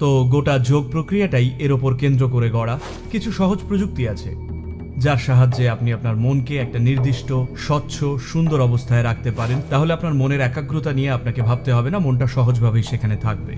তো গোটা যোগ প্রক্রিয়াটাই এর ওপর কেন্দ্র করে গড়া কিছু সহজ প্রযুক্তি আছে যার সাহায্যে আপনি আপনার মনকে একটা নির্দিষ্ট স্বচ্ছ সুন্দর অবস্থায় রাখতে পারেন তাহলে আপনার মনের একাগ্রতা নিয়ে আপনাকে ভাবতে হবে না মনটা সহজভাবেই সেখানে থাকবে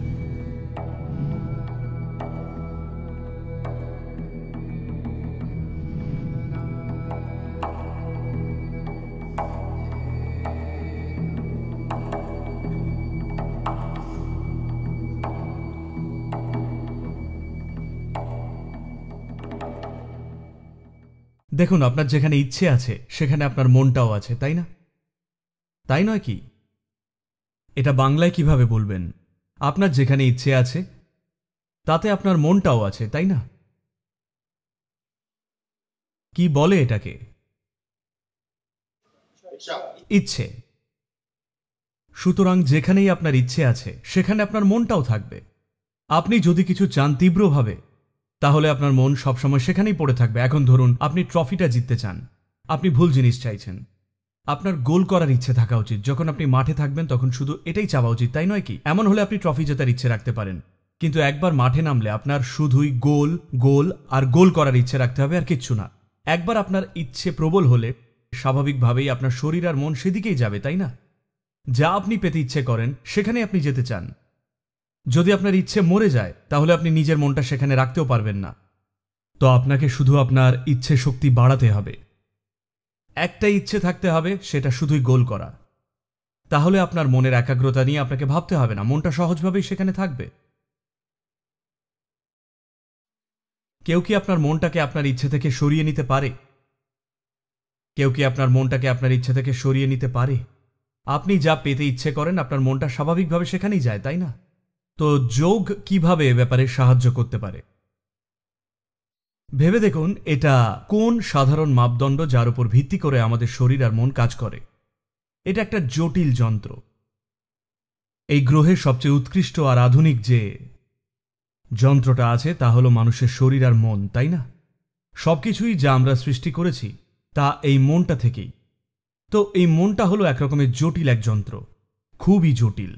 দেখুন আপনার যেখানে ইচ্ছে আছে সেখানে আপনার মনটাও আছে তাই না তাই নয় কি এটা বাংলায় কিভাবে বলবেন আপনার যেখানে ইচ্ছে আছে তাতে আপনার মনটাও আছে তাই না কি বলে এটাকে ইচ্ছে সুতরাং যেখানেই আপনার ইচ্ছে আছে সেখানে আপনার মনটাও থাকবে আপনি যদি কিছু চান তীব্রভাবে তাহলে আপনার মন সবসময় সেখানেই পড়ে থাকবে এখন ধরুন আপনি ট্রফিটা জিততে চান আপনি ভুল জিনিস চাইছেন আপনার গোল করার ইচ্ছে থাকা উচিত যখন আপনি মাঠে থাকবেন তখন শুধু এটাই চাওয়া উচিত তাই নয় কি এমন হলে আপনি ট্রফি জেতার ইচ্ছে রাখতে পারেন কিন্তু একবার মাঠে নামলে আপনার শুধুই গোল গোল আর গোল করার ইচ্ছে রাখতে হবে আর কিচ্ছু না একবার আপনার ইচ্ছে প্রবল হলে স্বাভাবিকভাবেই আপনার শরীর আর মন সেদিকেই যাবে তাই না যা আপনি পেতে ইচ্ছে করেন সেখানে আপনি যেতে চান যদি আপনার ইচ্ছে মরে যায় তাহলে আপনি নিজের মনটা সেখানে রাখতেও পারবেন না তো আপনাকে শুধু আপনার ইচ্ছে শক্তি বাড়াতে হবে একটা ইচ্ছে থাকতে হবে সেটা শুধুই গোল করা তাহলে আপনার মনের একাগ্রতা নিয়ে আপনাকে ভাবতে হবে না মনটা সহজভাবেই সেখানে থাকবে কেউ কি আপনার মনটাকে আপনার ইচ্ছে থেকে সরিয়ে নিতে পারে কেউ কি আপনার মনটাকে আপনার ইচ্ছে থেকে সরিয়ে নিতে পারে আপনি যা পেতে ইচ্ছে করেন আপনার মনটা স্বাভাবিকভাবে সেখানেই যায় তাই না তো যোগ কিভাবে ব্যাপারে সাহায্য করতে পারে ভেবে দেখুন এটা কোন সাধারণ মাপদণ্ড যার উপর ভিত্তি করে আমাদের শরীর আর মন কাজ করে এটা একটা জটিল যন্ত্র এই গ্রহের সবচেয়ে উৎকৃষ্ট আর আধুনিক যে যন্ত্রটা আছে তা হলো মানুষের শরীর আর মন তাই না সব কিছুই যা আমরা সৃষ্টি করেছি তা এই মনটা থেকেই তো এই মনটা হলো একরকমের জটিল এক যন্ত্র খুবই জটিল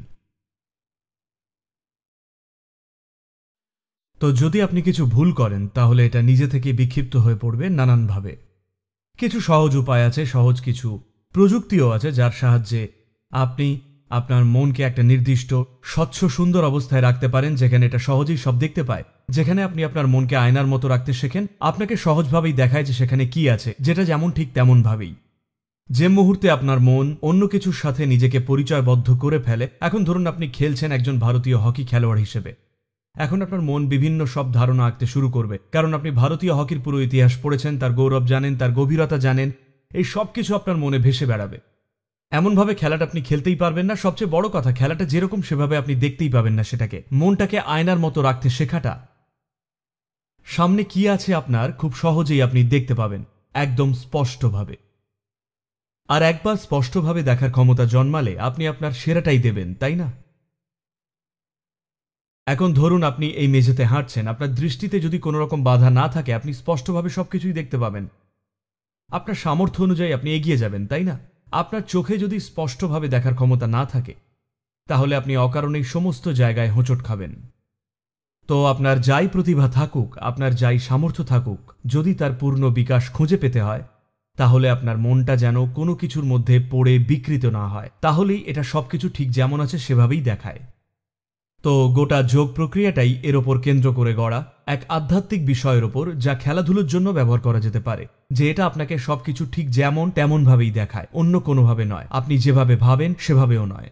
তো যদি আপনি কিছু ভুল করেন তাহলে এটা নিজে থেকে বিক্ষিপ্ত হয়ে পড়বে নানানভাবে কিছু সহজ উপায় আছে সহজ কিছু প্রযুক্তিও আছে যার সাহায্যে আপনি আপনার মনকে একটা নির্দিষ্ট স্বচ্ছ সুন্দর অবস্থায় রাখতে পারেন যেখানে এটা সহজেই সব দেখতে পায় যেখানে আপনি আপনার মনকে আয়নার মতো রাখতে শেখেন আপনাকে সহজভাবেই দেখায় যে সেখানে কি আছে যেটা যেমন ঠিক তেমনভাবেই যে মুহূর্তে আপনার মন অন্য কিছুর সাথে নিজেকে পরিচয়বদ্ধ করে ফেলে এখন ধরুন আপনি খেলছেন একজন ভারতীয় হকি খেলোয়াড় হিসেবে এখন আপনার মন বিভিন্ন সব ধারণা আঁকতে শুরু করবে কারণ আপনি ভারতীয় হকির পুরো ইতিহাস পড়েছেন তার গৌরব জানেন তার গভীরতা জানেন এই সব কিছু আপনার মনে ভেসে বেড়াবে এমনভাবে খেলাটা আপনি খেলতেই পারবেন না সবচেয়ে বড় কথা খেলাটা যেরকম সেভাবে আপনি দেখতেই পাবেন না সেটাকে মনটাকে আয়নার মতো রাখতে শেখাটা সামনে কি আছে আপনার খুব সহজেই আপনি দেখতে পাবেন একদম স্পষ্টভাবে আর একবার স্পষ্টভাবে দেখার ক্ষমতা জন্মালে আপনি আপনার সেরাটাই দেবেন তাই না এখন ধরুন আপনি এই মেঝেতে হাঁটছেন আপনার দৃষ্টিতে যদি কোনো রকম বাধা না থাকে আপনি স্পষ্টভাবে সব কিছুই দেখতে পাবেন আপনার সামর্থ্য অনুযায়ী আপনি এগিয়ে যাবেন তাই না আপনার চোখে যদি স্পষ্টভাবে দেখার ক্ষমতা না থাকে তাহলে আপনি অকারণেই সমস্ত জায়গায় হোঁচট খাবেন তো আপনার যাই প্রতিভা থাকুক আপনার যাই সামর্থ্য থাকুক যদি তার পূর্ণ বিকাশ খুঁজে পেতে হয় তাহলে আপনার মনটা যেন কোনো কিছুর মধ্যে পড়ে বিকৃত না হয় তাহলেই এটা সব কিছু ঠিক যেমন আছে সেভাবেই দেখায় তো গোটা যোগ প্রক্রিয়াটাই এর ওপর কেন্দ্র করে গড়া এক আধ্যাত্মিক বিষয়ের ওপর যা খেলাধুলোর জন্য ব্যবহার করা যেতে পারে যে এটা আপনাকে সবকিছু ঠিক যেমন তেমনভাবেই দেখায় অন্য কোনোভাবে নয় আপনি যেভাবে ভাবেন সেভাবেও নয়